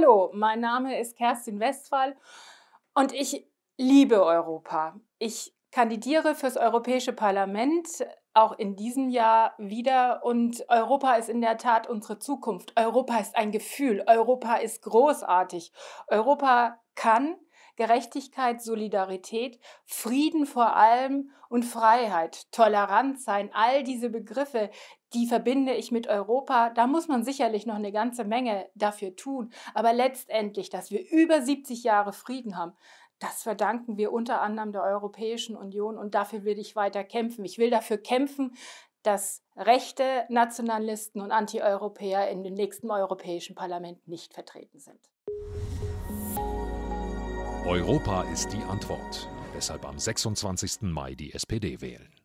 Hallo, mein Name ist Kerstin Westphal und ich liebe Europa. Ich kandidiere fürs Europäische Parlament auch in diesem Jahr wieder und Europa ist in der Tat unsere Zukunft. Europa ist ein Gefühl. Europa ist großartig. Europa kann Gerechtigkeit, Solidarität, Frieden vor allem und Freiheit, Toleranz sein, all diese Begriffe, die verbinde ich mit Europa. Da muss man sicherlich noch eine ganze Menge dafür tun. Aber letztendlich, dass wir über 70 Jahre Frieden haben, das verdanken wir unter anderem der Europäischen Union und dafür will ich weiter kämpfen. Ich will dafür kämpfen, dass rechte Nationalisten und Antieuropäer in dem nächsten Europäischen Parlament nicht vertreten sind. Europa ist die Antwort. Deshalb am 26. Mai die SPD wählen.